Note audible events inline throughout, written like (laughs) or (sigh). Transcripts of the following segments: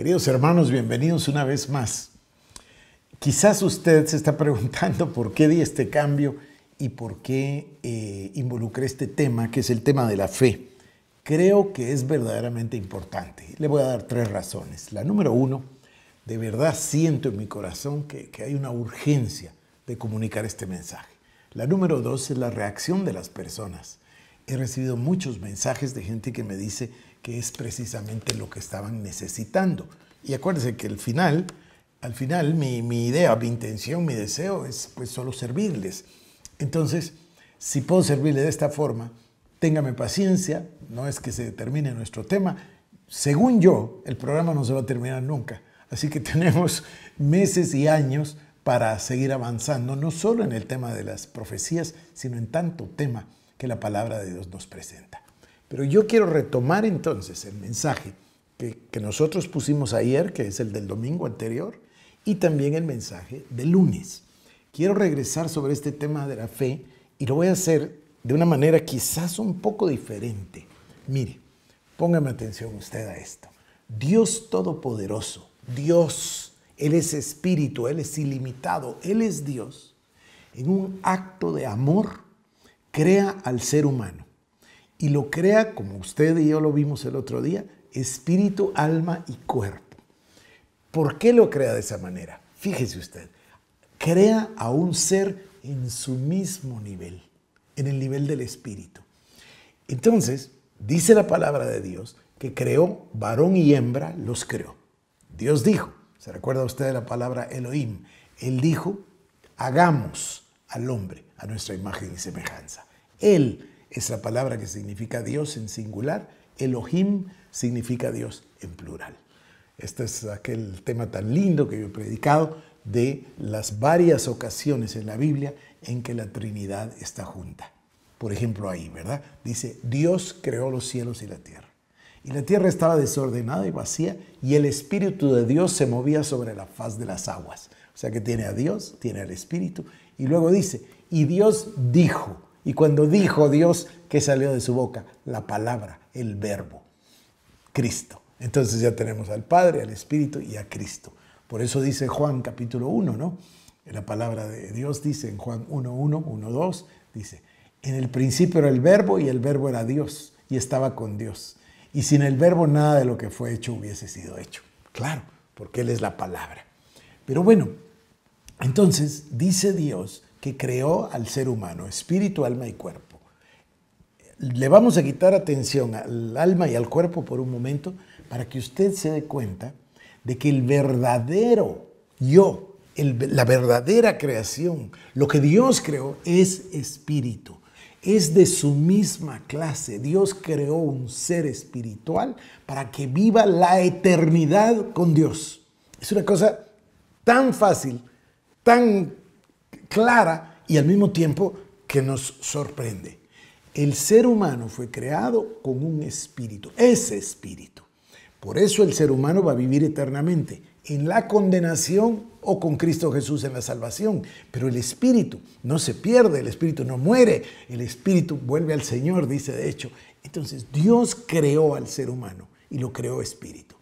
Queridos hermanos, bienvenidos una vez más. Quizás usted se está (laughs) preguntando por qué di este cambio y por qué eh, involucré este tema, que es el tema de la fe. Creo que es verdaderamente importante. Le voy a dar tres razones. La número uno, de verdad siento en mi corazón que, que hay una urgencia de comunicar este mensaje. La número dos es la reacción de las personas. He recibido muchos mensajes de gente que me dice, que es precisamente lo que estaban necesitando. Y acuérdense que al final, al final mi, idea, mi intención, mi deseo es pues solo servirles. Entonces, si puedo servirle de esta forma, téngame paciencia, no es que se termine nuestro tema. Según yo, el programa no se va a terminar nunca. Así que (laughs) tenemos meses y años para seguir avanzando, no solo en el tema de las profecías, sino en tanto tema que la palabra de Dios nos presenta. Pero yo quiero retomar entonces el mensaje que, nosotros pusimos ayer, que es el del domingo anterior, y también el mensaje del lunes. Quiero regresar sobre este tema de la fe y lo voy a hacer de una manera quizás un poco diferente. Mire, póngame atención usted a esto. Dios Todopoderoso, Dios, Él es espíritu, Él es ilimitado, Él es Dios, en un acto de amor crea al ser humano y lo crea, como usted y yo lo vimos el otro día, espíritu, alma y cuerpo. ¿Por qué lo crea de esa manera? Fíjese usted, crea a un ser en su mismo nivel, en el nivel del espíritu. Entonces, dice la palabra de Dios que creó varón y hembra, los creó. Dios dijo, ¿se recuerda usted de la palabra Elohim? Él dijo, hagamos al hombre a nuestra imagen y semejanza. Él esa palabra que significa Dios en singular, Elohim significa Dios en plural. Este es aquel tema tan lindo que yo he predicado de las varias ocasiones en la Biblia en que la Trinidad está junta. Por ejemplo ahí, ¿verdad? Dice, Dios creó los cielos y la tierra. Y la tierra estaba desordenada y vacía y el Espíritu de Dios se movía sobre la faz de las aguas. O sea que tiene a Dios, tiene al Espíritu. Y luego dice, y Dios dijo, y cuando dijo Dios, ¿qué salió de su boca? La palabra, el verbo, Cristo. Entonces ya tenemos al Padre, al Espíritu y a Cristo. Por eso dice Juan capítulo 1, ¿no? La palabra de Dios dice en Juan 1.1, 1, dice, en el principio era el verbo y el verbo era Dios y estaba con Dios. Y sin el verbo nada de lo que fue hecho hubiese sido hecho. Claro, porque Él es la palabra. Pero bueno, entonces dice Dios que creó al ser humano, espíritu, alma y cuerpo. Le vamos a quitar atención al alma y al cuerpo por un momento para que usted se dé cuenta de que el verdadero yo, la verdadera creación, lo que Dios creó es espíritu es de su misma clase. Dios creó un ser espiritual para que viva la eternidad con Dios. Es una cosa tan fácil, tan clara y al mismo tiempo que nos sorprende. El ser humano fue creado con un espíritu, ese espíritu. Por eso el ser humano va a vivir eternamente en la condenación o con Cristo Jesús en la salvación. Pero el espíritu no se pierde, el espíritu no muere, el espíritu vuelve al Señor, dice de hecho. Entonces Dios creó al ser humano y lo creó espíritu.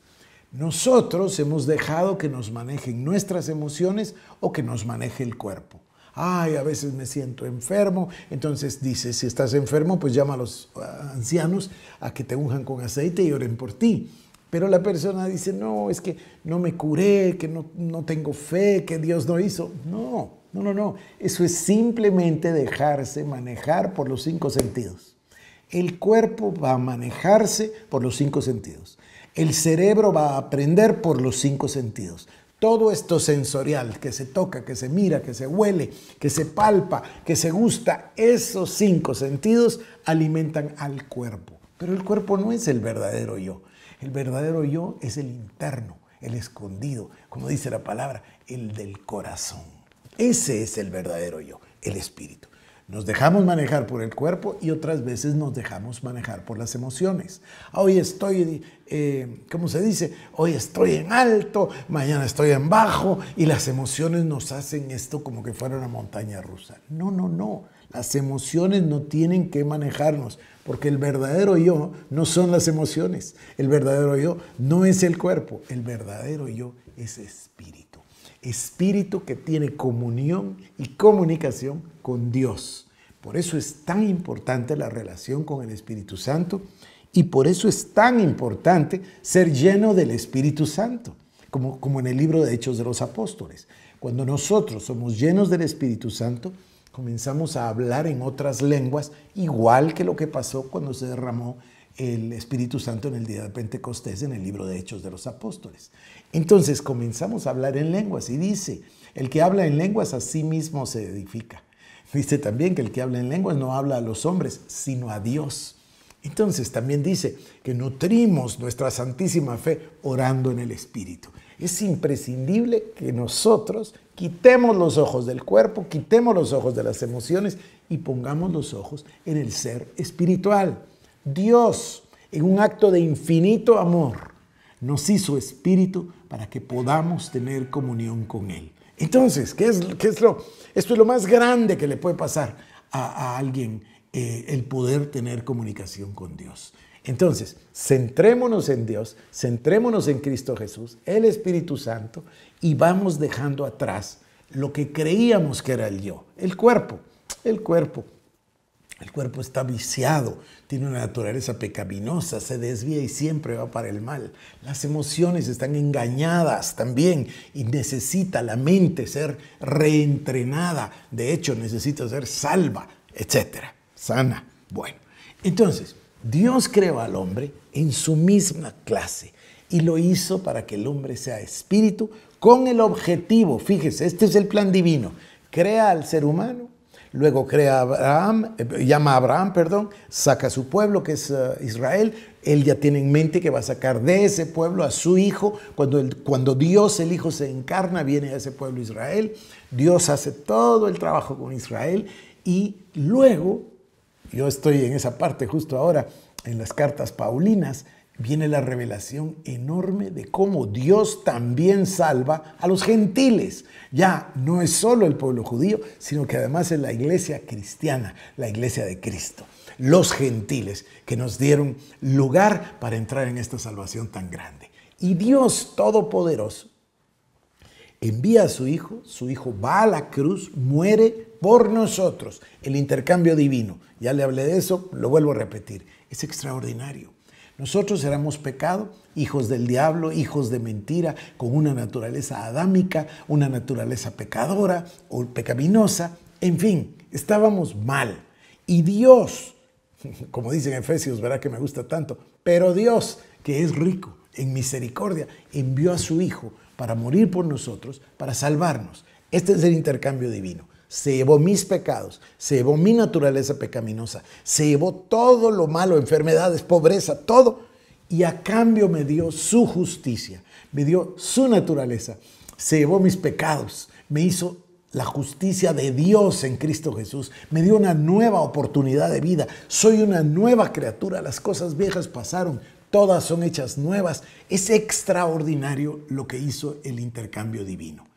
Nosotros hemos dejado que nos manejen nuestras emociones o que nos maneje el cuerpo ay, a veces me siento enfermo. Entonces dice, si estás enfermo, pues llama a los ah, ancianos a que te unjan con aceite y oren por ti. Pero la persona dice, no, es que no me curé, que no, no tengo fe, que Dios no hizo. No, no, no, no. Eso es simplemente dejarse manejar por los cinco sentidos. El cuerpo va a manejarse por los cinco sentidos. El cerebro va a aprender por los cinco sentidos. Todo esto sensorial que se toca, que se mira, que se huele, que se palpa, que se gusta, esos cinco sentidos alimentan al cuerpo. Pero el cuerpo no es el verdadero yo. El verdadero yo es el interno, el escondido, como dice la palabra, el del corazón. Ese es el verdadero yo, el espíritu. Nos dejamos manejar por el cuerpo y otras veces nos dejamos manejar por las emociones. Ah, hoy estoy, eh, ¿cómo se dice? Hoy estoy en alto, mañana estoy en bajo y las emociones nos hacen esto como que fuera una montaña rusa. No, no, no. Las emociones no tienen que manejarnos, porque el verdadero yo no son las emociones. El verdadero yo no es el cuerpo, el verdadero yo es espíritu espíritu que tiene comunión y comunicación con Dios. Por eso es tan importante la relación con el Espíritu Santo y por eso es tan importante ser lleno del Espíritu Santo, como, como en el libro de Hechos de los Apóstoles. Cuando nosotros somos llenos del Espíritu Santo, comenzamos a hablar en otras lenguas, igual que lo que pasó cuando se derramó el Espíritu Santo en el día de Pentecostés en el libro de Hechos de los Apóstoles. Entonces comenzamos a hablar en lenguas y dice, el que habla en lenguas a sí mismo se edifica. (laughs) Dice también que el que habla en lenguas no habla a los hombres, sino a Dios. Entonces también dice que nutrimos nuestra santísima fe orando en el Espíritu. Es imprescindible que nosotros quitemos los ojos del cuerpo, quitemos los ojos de las emociones y pongamos los ojos en el ser espiritual. Dios, en un acto de infinito amor, nos hizo espíritu para que podamos tener comunión con Él. Entonces, ¿qué es, lo, esto es lo más grande que le puede pasar a, alguien, eh, el poder tener comunicación con Dios. Entonces, centrémonos en Dios, centrémonos en Cristo Jesús, el Espíritu Santo, y vamos dejando atrás lo que creíamos que era el yo, el cuerpo, el cuerpo, el cuerpo está viciado, tiene una naturaleza pecaminosa, se desvía y siempre va para el mal. Las emociones están engañadas también y necesita la mente ser reentrenada. De hecho, necesita ser salva, etcétera, sana. Bueno, entonces, Dios creó al hombre en su misma clase y lo hizo para que el hombre sea espíritu con el objetivo, fíjese, este es el plan divino, crea al ser humano Luego crea Abraham, eh, llama a Abraham, perdón, saca a su pueblo que es eh, Israel. Él ya tiene en mente que va a sacar de ese pueblo a su hijo. Cuando, cuando Dios, el Hijo, se encarna, viene a ese pueblo Israel. Dios hace todo el trabajo con Israel. Y luego, yo estoy en esa parte justo ahora, en las cartas Paulinas, viene la revelación enorme de cómo Dios también salva a los gentiles. Ya no es solo el pueblo judío, sino que además es la iglesia cristiana, la iglesia de Cristo, los gentiles que nos dieron lugar para entrar en esta salvación tan grande. Y Dios Todopoderoso envía a su Hijo, su Hijo va a la cruz, muere por nosotros, el intercambio divino. Ya le hablé de eso, lo vuelvo a repetir, es extraordinario. Nosotros éramos pecado, hijos del diablo, hijos de mentira, con una naturaleza adámica, una naturaleza pecadora o pecaminosa, en fin, estábamos mal. Y Dios, (laughs) como dicen Efesios, verá que me gusta tanto, pero Dios, que es rico en misericordia, envió a su Hijo para morir por nosotros, para salvarnos. Este es el intercambio divino se llevó mis pecados, se llevó mi naturaleza pecaminosa, se llevó todo lo malo, enfermedades, pobreza, todo, y a cambio me dio su justicia, me dio su naturaleza, se llevó mis pecados, me hizo la justicia de Dios en Cristo Jesús, me dio una nueva oportunidad de vida, soy una nueva criatura, las cosas viejas pasaron, todas son hechas nuevas, es extraordinario lo que hizo el intercambio divino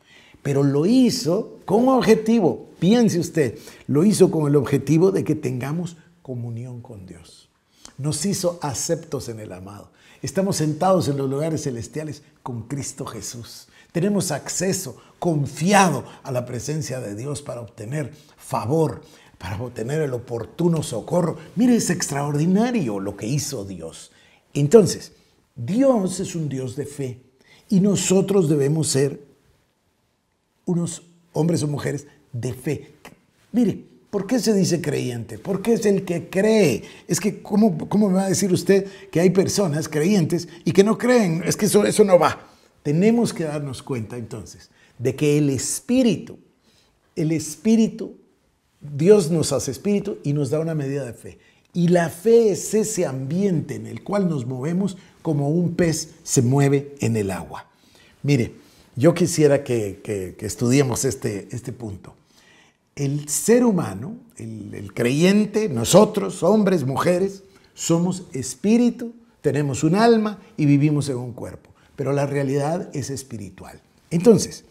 pero lo hizo con objetivo. Piense usted, lo hizo con el objetivo de que tengamos comunión con Dios. Nos hizo aceptos en el amado. Estamos sentados en los lugares celestiales con Cristo Jesús. Tenemos acceso confiado a la presencia de Dios para obtener favor, para obtener el oportuno socorro. Mire, es extraordinario lo que hizo Dios. Entonces, Dios es un Dios de fe y nosotros debemos ser unos hombres o mujeres de fe. Mire, ¿por qué se dice creyente? ¿por qué es el que cree. Es que, ¿cómo, ¿cómo, me va a decir usted que hay personas creyentes y que no creen? Es que eso, eso no va. Tenemos que darnos cuenta entonces de que el espíritu, el espíritu, Dios nos hace espíritu y nos da una medida de fe. Y la fe es ese ambiente en el cual nos movemos como un pez se mueve en el agua. Mire, yo quisiera que, estudiemos este, este, punto. El ser humano, el, creyente, nosotros, hombres, mujeres, somos espíritu, tenemos un alma y vivimos en un cuerpo, pero la realidad es espiritual. Entonces,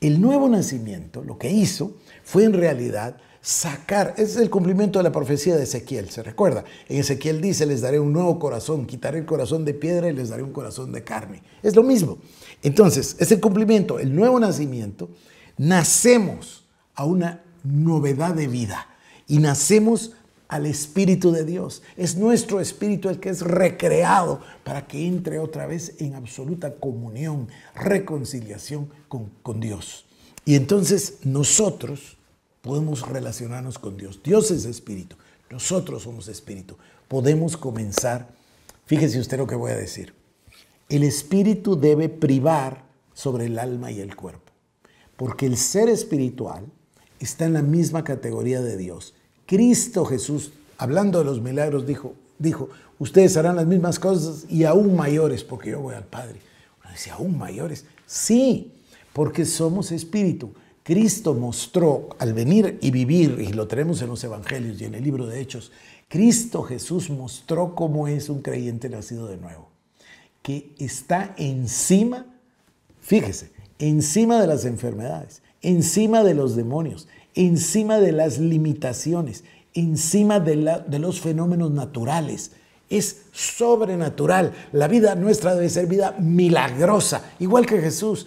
el nuevo nacimiento lo que hizo fue en realidad sacar, ese es el cumplimiento de la profecía de Ezequiel, se recuerda, en Ezequiel dice, les daré un nuevo corazón, quitaré el corazón de piedra y les daré un corazón de carne. Es lo mismo, entonces, ese cumplimiento, el nuevo nacimiento, nacemos a una novedad de vida y nacemos al Espíritu de Dios. Es nuestro Espíritu el que es recreado para que entre otra vez en absoluta comunión, reconciliación con, con Dios. Y entonces nosotros podemos relacionarnos con Dios. Dios es Espíritu, nosotros somos Espíritu. Podemos comenzar, fíjese usted lo que voy a decir el espíritu debe privar sobre el alma y el cuerpo, porque el ser espiritual está en la misma categoría de Dios. Cristo Jesús, hablando de los milagros, dijo, dijo, ustedes harán las mismas cosas y aún mayores, porque yo voy al Padre. Uno dice, aún mayores. Sí, porque somos espíritu. Cristo mostró al venir y vivir, y lo tenemos en los Evangelios y en el libro de Hechos, Cristo Jesús mostró cómo es un creyente nacido de nuevo que está encima, fíjese, encima de las enfermedades, encima de los demonios, encima de las limitaciones, encima de, los fenómenos naturales. Es sobrenatural. La vida nuestra debe ser vida milagrosa, igual que Jesús.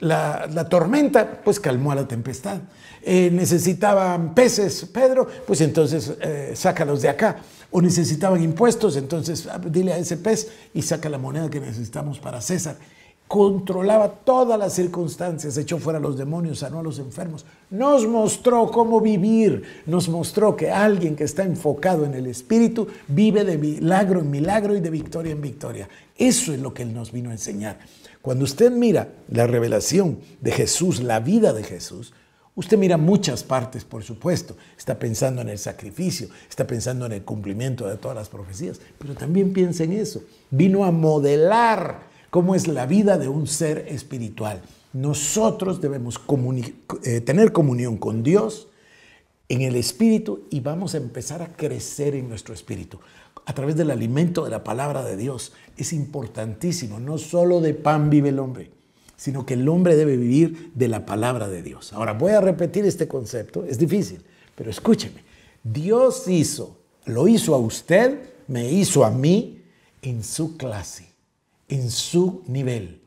La, tormenta, pues calmó a la tempestad. Eh, necesitaban peces, Pedro, pues entonces eh, sácalos de acá o necesitaban impuestos, entonces ah, dile a ese pez y saca la moneda que necesitamos para César. Controlaba todas las circunstancias, echó fuera a los demonios, sanó a los enfermos. Nos mostró cómo vivir, nos mostró que alguien que está enfocado en el Espíritu vive de milagro en milagro y de victoria en victoria. Eso es lo que Él nos vino a enseñar. Cuando usted mira la revelación de Jesús, la vida de Jesús, Usted mira muchas partes, por supuesto. Está pensando en el sacrificio, está pensando en el cumplimiento de todas las profecías, pero también piensa en eso. Vino a modelar cómo es la vida de un ser espiritual. Nosotros debemos eh, tener comunión con Dios en el espíritu y vamos a empezar a crecer en nuestro espíritu a través del alimento de la palabra de Dios. Es importantísimo, no solo de pan vive el hombre sino que el hombre debe vivir de la palabra de Dios. Ahora, voy a repetir este concepto, es difícil, pero escúcheme. Dios hizo, lo hizo a usted, me hizo a mí, en su clase, en su nivel.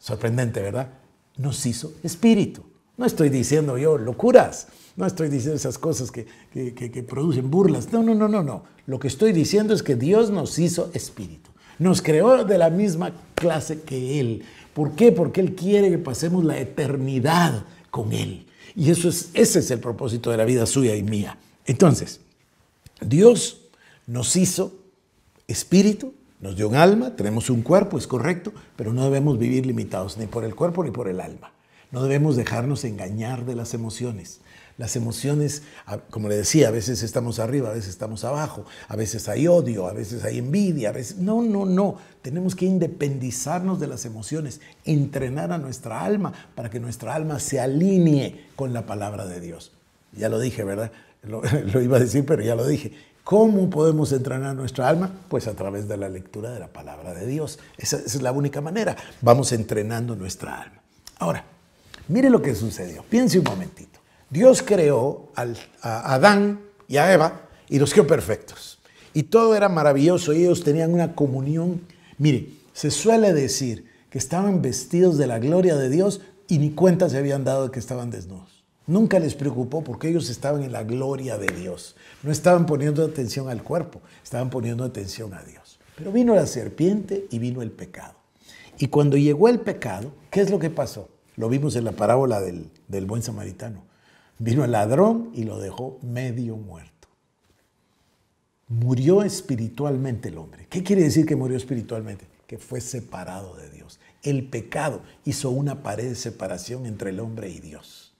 Sorprendente, ¿verdad? Nos hizo espíritu. No estoy diciendo yo locuras, no estoy diciendo esas cosas que, producen burlas. No, no, no, no, no. Lo que estoy diciendo es que Dios nos hizo espíritu. Nos creó de la misma clase que Él. ¿Por qué? Porque Él quiere que pasemos la eternidad con Él. Y eso es, ese es el propósito de la vida suya y mía. Entonces, Dios nos hizo espíritu, nos dio un alma, tenemos un cuerpo, es correcto, pero no debemos vivir limitados ni por el cuerpo ni por el alma. No debemos dejarnos engañar de las emociones. Las emociones, como le decía, a veces estamos arriba, a veces estamos abajo, a veces hay odio, a veces hay envidia, a veces... No, no, no. Tenemos que independizarnos de las emociones, entrenar a nuestra alma para que nuestra alma se alinee con la palabra de Dios. Ya lo dije, ¿verdad? Lo, (laughs) iba a decir, pero ya lo dije. ¿Cómo podemos entrenar nuestra alma? Pues a través de la lectura de la palabra de Dios. esa, es la única manera. Vamos entrenando nuestra alma. Ahora, mire lo que sucedió. Piense un momentito. Dios creó a Adán y a Eva y los creó perfectos. Y todo era maravilloso y ellos tenían una comunión. Mire, se suele decir que estaban vestidos de la gloria de Dios y ni cuenta se habían dado de que estaban desnudos. Nunca les preocupó porque ellos estaban en la gloria de Dios. No estaban poniendo atención al cuerpo, estaban poniendo atención a Dios. Pero vino la serpiente y vino el pecado. Y cuando llegó el pecado, ¿qué es lo que pasó? Lo vimos en la parábola del buen samaritano. Vino el ladrón y lo dejó medio muerto. Murió espiritualmente el hombre. ¿Qué quiere decir que murió espiritualmente? Que fue separado de Dios. El pecado hizo una pared de separación entre el hombre y Dios.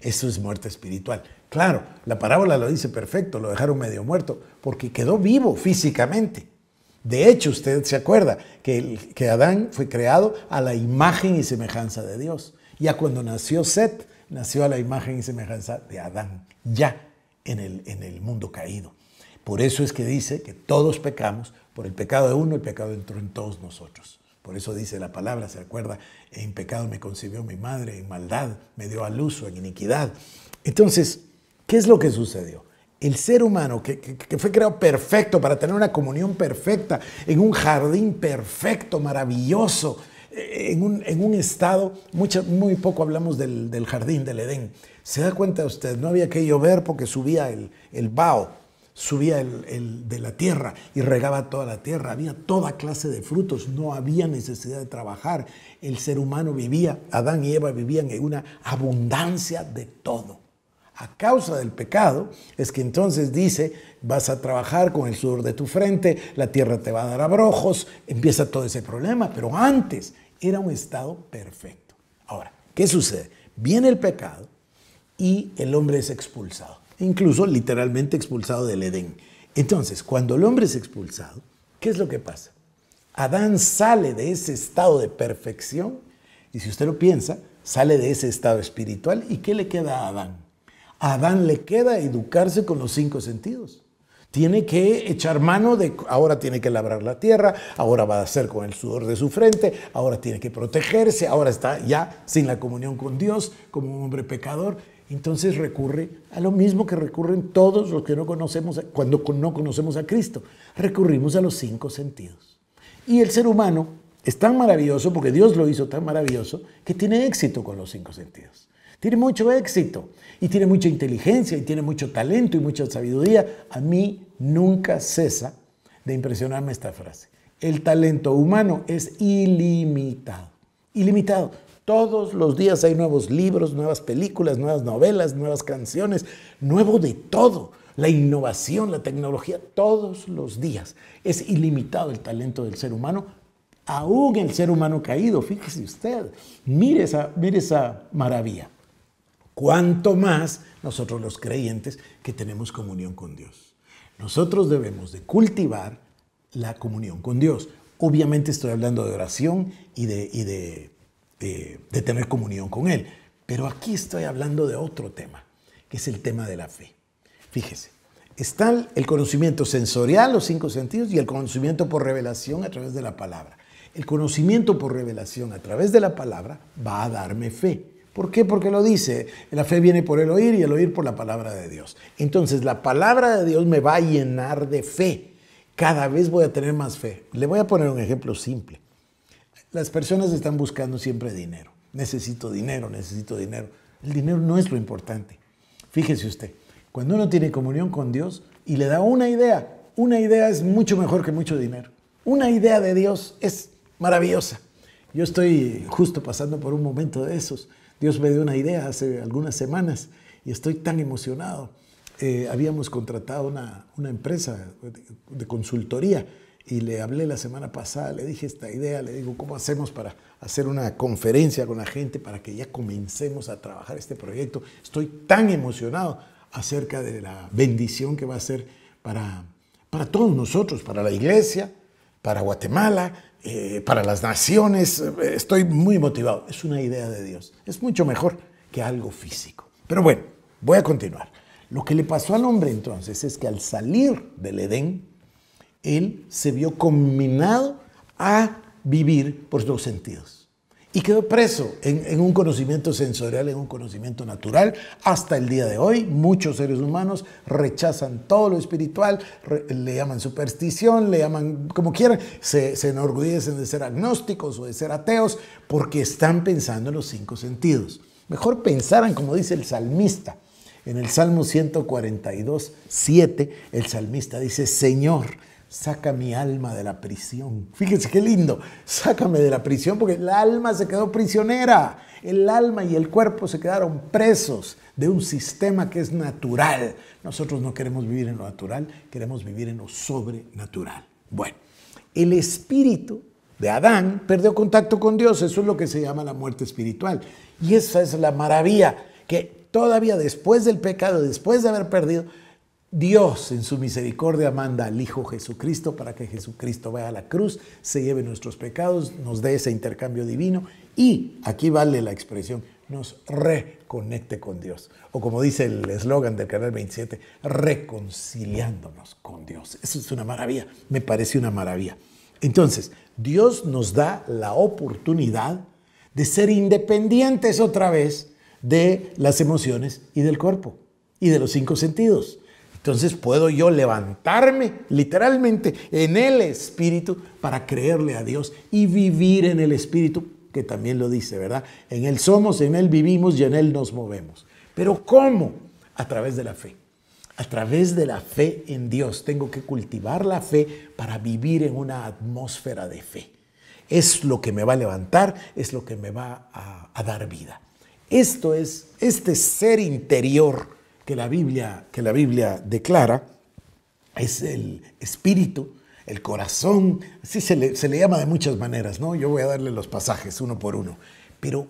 Eso es muerte espiritual. Claro, la parábola lo dice perfecto, lo dejaron medio muerto, porque quedó vivo físicamente. De hecho, usted se acuerda que, que Adán fue creado a la imagen y semejanza de Dios. Ya cuando nació Seth nació a la imagen y semejanza de Adán, ya en el, mundo caído. Por eso es que dice que todos pecamos, por el pecado de uno el pecado entró en todos nosotros. Por eso dice la palabra, se acuerda, en pecado me concibió mi madre, en maldad me dio al uso, en iniquidad. Entonces, ¿qué es lo que sucedió? El ser humano que, fue creado perfecto para tener una comunión perfecta, en un jardín perfecto, maravilloso, en un, en un estado, muy poco hablamos del, jardín del Edén. Se da cuenta usted, no había que llover porque subía el, el vaho, subía el, el, de la tierra y regaba toda la tierra. Había toda clase de frutos, no había necesidad de trabajar. El ser humano vivía, Adán y Eva vivían en una abundancia de todo. A causa del pecado es que entonces dice, vas a trabajar con el sudor de tu frente, la tierra te va a dar abrojos, empieza todo ese problema, pero antes era un estado perfecto. Ahora, ¿qué sucede? Viene el pecado y el hombre es expulsado, incluso literalmente expulsado del Edén. Entonces, cuando el hombre es expulsado, ¿qué es lo que pasa? Adán sale de ese estado de perfección y si usted lo piensa, sale de ese estado espiritual y ¿qué le queda a Adán? A Adán le queda educarse con los cinco sentidos tiene que echar mano de, ahora tiene que labrar la tierra, ahora va a hacer con el sudor de su frente, ahora tiene que protegerse, ahora está ya sin la comunión con Dios como un hombre pecador. Entonces recurre a lo mismo que recurren todos los que no conocemos, cuando no conocemos a Cristo. Recurrimos a los cinco sentidos. Y el ser humano es tan maravilloso, porque Dios lo hizo tan maravilloso, que tiene éxito con los cinco sentidos. Tiene mucho éxito y tiene mucha inteligencia y tiene mucho talento y mucha sabiduría. A mí nunca cesa de impresionarme esta frase. El talento humano es ilimitado. Ilimitado. Todos los días hay nuevos libros, nuevas películas, nuevas novelas, nuevas canciones, nuevo de todo. La innovación, la tecnología, todos los días. Es ilimitado el talento del ser humano, aún el ser humano caído. Fíjese usted, mire esa, mire esa maravilla. Cuanto más nosotros los creyentes que tenemos comunión con Dios. Nosotros debemos de cultivar la comunión con Dios. Obviamente estoy hablando de oración y de, tener comunión con Él. Pero aquí estoy hablando de otro tema, que es el tema de la fe. Fíjese, está el conocimiento sensorial, los cinco sentidos, y el conocimiento por revelación a través de la palabra. El conocimiento por revelación a través de la palabra va a darme fe. ¿Por qué? Porque lo dice. La fe viene por el oír y el oír por la palabra de Dios. Entonces la palabra de Dios me va a llenar de fe. Cada vez voy a tener más fe. Le voy a poner un ejemplo simple. Las personas están buscando siempre dinero. Necesito dinero, necesito dinero. El dinero no es lo importante. Fíjese usted, cuando uno tiene comunión con Dios y le da una idea, una idea es mucho mejor que mucho dinero. Una idea de Dios es maravillosa. Yo estoy justo pasando por un momento de esos. Dios me dio una idea hace algunas semanas y estoy tan emocionado. Eh, habíamos contratado una, empresa de, consultoría y le hablé la semana pasada, le dije esta idea, le digo, ¿cómo hacemos para hacer una conferencia con la gente para que ya comencemos a trabajar este proyecto? Estoy tan emocionado acerca de la bendición que va a ser para, para todos nosotros, para la iglesia, para Guatemala, eh, para las naciones. Eh, estoy muy motivado. Es una idea de Dios. Es mucho mejor que algo físico. Pero bueno, voy a continuar. Lo que le pasó al hombre entonces es que al salir del Edén, él se vio combinado a vivir por dos sentidos y quedó preso en, un conocimiento sensorial, en un conocimiento natural. Hasta el día de hoy, muchos seres humanos rechazan todo lo espiritual, le llaman superstición, le llaman como quieran, se, se enorgullecen de ser agnósticos o de ser ateos, porque están pensando en los cinco sentidos. Mejor pensaran, como dice el salmista, en el Salmo 142, 7, el salmista dice, Señor, saca mi alma de la prisión. Fíjense qué lindo, sácame de la prisión porque el alma se quedó prisionera, el alma y el cuerpo se quedaron presos de un sistema que es natural. Nosotros no queremos vivir en lo natural, queremos vivir en lo sobrenatural. Bueno, el espíritu de Adán perdió contacto con Dios, eso es lo que se llama la muerte espiritual. Y esa es la maravilla, que todavía después del pecado, después de haber perdido, Dios en su misericordia manda al Hijo Jesucristo para que Jesucristo vaya a la cruz, se lleve nuestros pecados, nos dé ese intercambio divino y, aquí vale la expresión, nos reconecte con Dios. O como dice el eslogan del Canal 27, reconciliándonos con Dios. Eso es una maravilla, me parece una maravilla. Entonces, Dios nos da la oportunidad de ser independientes otra vez de las emociones y del cuerpo y de los cinco sentidos. Entonces puedo yo levantarme literalmente en el Espíritu para creerle a Dios y vivir en el Espíritu, que también lo dice, ¿verdad? En Él somos, en Él vivimos y en Él nos movemos. Pero ¿cómo? A través de la fe. A través de la fe en Dios. Tengo que cultivar la fe para vivir en una atmósfera de fe. Es lo que me va a levantar, es lo que me va a, dar vida. Esto es este ser interior que la Biblia, que la Biblia declara es el espíritu, el corazón, así se le, se le llama de muchas maneras, ¿no? Yo voy a darle los pasajes uno por uno. Pero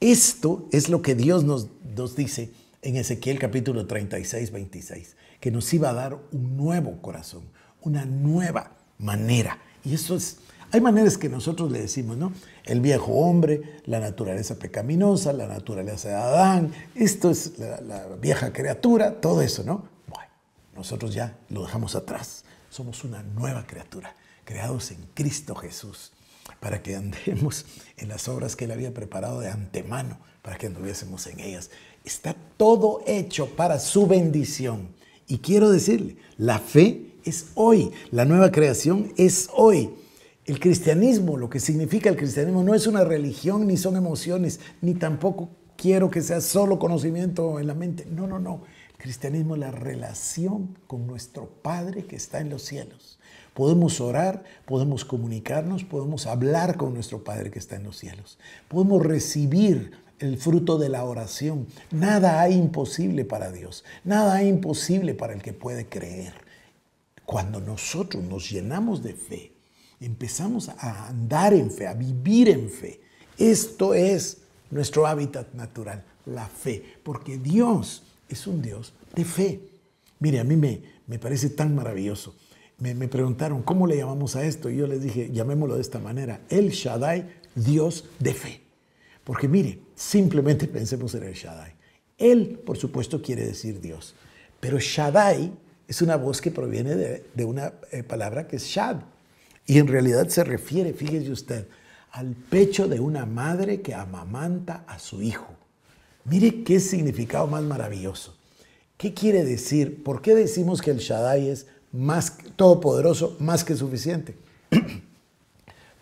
esto es lo que Dios nos, nos dice en Ezequiel capítulo 36, 26, que nos iba a dar un nuevo corazón, una nueva manera. Y eso es, hay maneras que nosotros le decimos, ¿no? El viejo hombre, la naturaleza pecaminosa, la naturaleza de Adán, esto es la, vieja criatura, todo eso, ¿no? Bueno, nosotros ya lo dejamos atrás. Somos una nueva criatura, creados en Cristo Jesús, para que andemos (laughs) en las obras que Él había preparado de antemano, para que anduviésemos en ellas. Está todo hecho para su bendición. Y quiero decirle, la fe es hoy, la nueva creación es hoy. El cristianismo, lo que significa el cristianismo, no es una religión, ni son emociones, ni tampoco quiero que sea solo conocimiento en la mente. No, no, no. El cristianismo es la relación con nuestro Padre que está en los cielos. Podemos orar, podemos comunicarnos, podemos hablar con nuestro Padre que está en los cielos. Podemos recibir el fruto de la oración. Nada hay imposible para Dios. Nada hay imposible para el que puede creer. Cuando nosotros nos llenamos de fe, empezamos a andar en fe, a vivir en fe. Esto es nuestro hábitat natural, la fe, porque Dios es un Dios de fe. Mire, a mí me, me parece tan maravilloso. Me, preguntaron, ¿cómo le llamamos a esto? Y yo les dije, llamémoslo de esta manera, El Shaddai, Dios de fe. Porque mire, simplemente pensemos en El Shaddai. Él, por supuesto, quiere decir Dios. Pero Shaddai es una voz que proviene de, de una eh, palabra que es Shad, y en realidad se refiere, fíjese usted, al pecho de una madre que amamanta a su hijo. Mire qué significado más maravilloso. ¿Qué quiere decir? ¿Por qué decimos que el Shaddai es más todopoderoso, más que suficiente? (clears throat)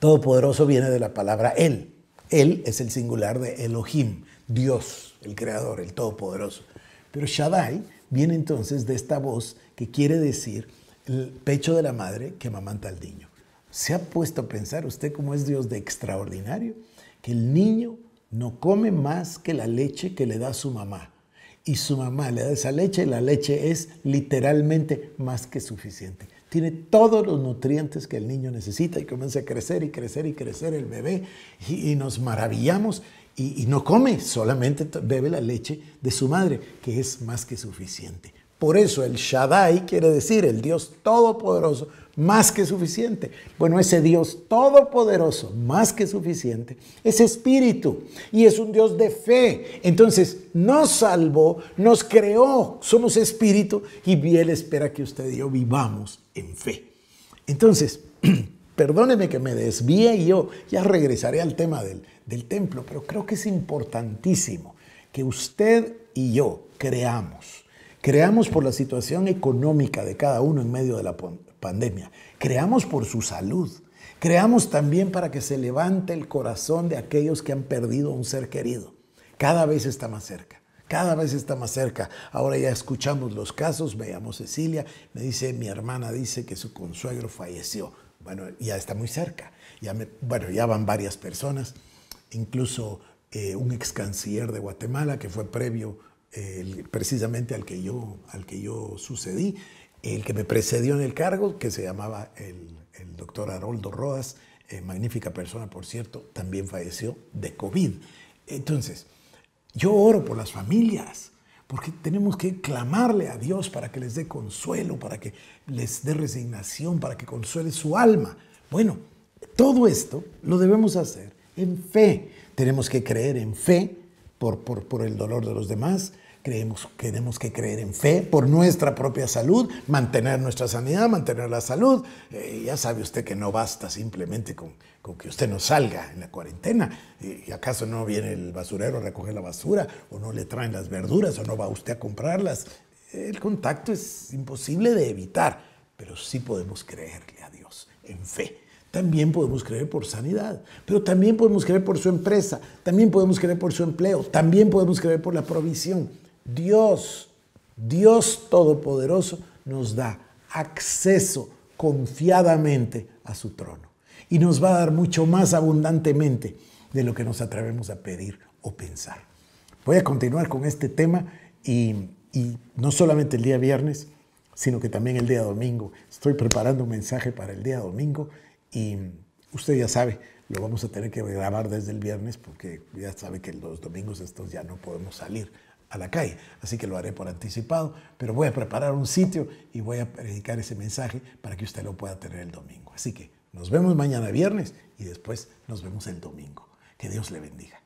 todopoderoso viene de la palabra él. Él es el singular de Elohim, Dios, el creador, el todopoderoso. Pero Shaddai viene entonces de esta voz que quiere decir el pecho de la madre que amamanta al niño. ¿Se ha puesto a pensar usted cómo es Dios de extraordinario? Que el niño no come más que la leche que le da su mamá. Y su mamá le da esa leche y la leche es literalmente más que suficiente. Tiene todos los nutrientes que el niño necesita y comienza a crecer y crecer y crecer el bebé y, nos maravillamos y no come, solamente bebe la leche de su madre, que es más que suficiente. Por eso el Shaddai quiere decir el Dios todopoderoso, más que suficiente. Bueno, ese Dios todopoderoso, más que suficiente, es espíritu y es un Dios de fe. Entonces, nos salvó, nos creó, somos espíritu y Él espera que usted y yo vivamos en fe. Entonces, (clears throat) perdóneme que me desvíe y yo ya regresaré al tema del, del templo, pero creo que es importantísimo que usted y yo creamos creamos por la situación económica de cada uno en medio de la pandemia, creamos por su salud, creamos también para que se levante el corazón de aquellos que han perdido un ser querido. Cada vez está más cerca cada vez está más cerca. Ahora ya escuchamos los casos, veamos Cecilia, me dice, mi hermana dice que su consuegro falleció. Bueno, ya está muy cerca. Ya bueno, ya van varias personas, incluso eh, un ex canciller de Guatemala que fue previo precisamente al que, yo, al que yo sucedí, el que me precedió en el cargo, que se llamaba el, doctor Haroldo Rodas, eh, magnífica persona, por cierto, también falleció de COVID. Entonces, yo oro por las familias, porque tenemos que clamarle a Dios para que les dé consuelo, para que les dé resignación, para que consuele su alma. Bueno, todo esto lo debemos hacer en fe. Tenemos que creer en fe por el dolor de los demás, Creemos, tenemos que creer en fe por nuestra propia salud, mantener nuestra sanidad, mantener la salud. Eh, ya sabe usted que no basta simplemente con, con que usted no salga en la cuarentena. ¿Y acaso no viene el basurero a recoger la basura? ¿O no le traen las verduras? ¿O no va usted a comprarlas? El contacto es imposible de evitar, pero sí podemos creerle a Dios en fe. También podemos creer por sanidad, pero también podemos creer por su empresa, también podemos creer por su empleo, también podemos creer por la provisión. Dios, Dios Todopoderoso, nos da acceso confiadamente a su trono. Y nos va a dar mucho más abundantemente de lo que nos atrevemos a pedir o pensar. Voy a continuar con este tema y, y no solamente el día viernes, sino que también el día domingo. Estoy preparando un mensaje para el día domingo y usted ya sabe, lo vamos a tener que grabar desde el viernes porque ya sabe que los domingos estos ya no podemos salir a la calle. Así que lo haré por anticipado, pero voy a preparar un sitio y voy a predicar ese mensaje para que usted lo pueda tener el domingo. Así que nos vemos mañana viernes y después nos vemos el domingo. Que Dios le bendiga.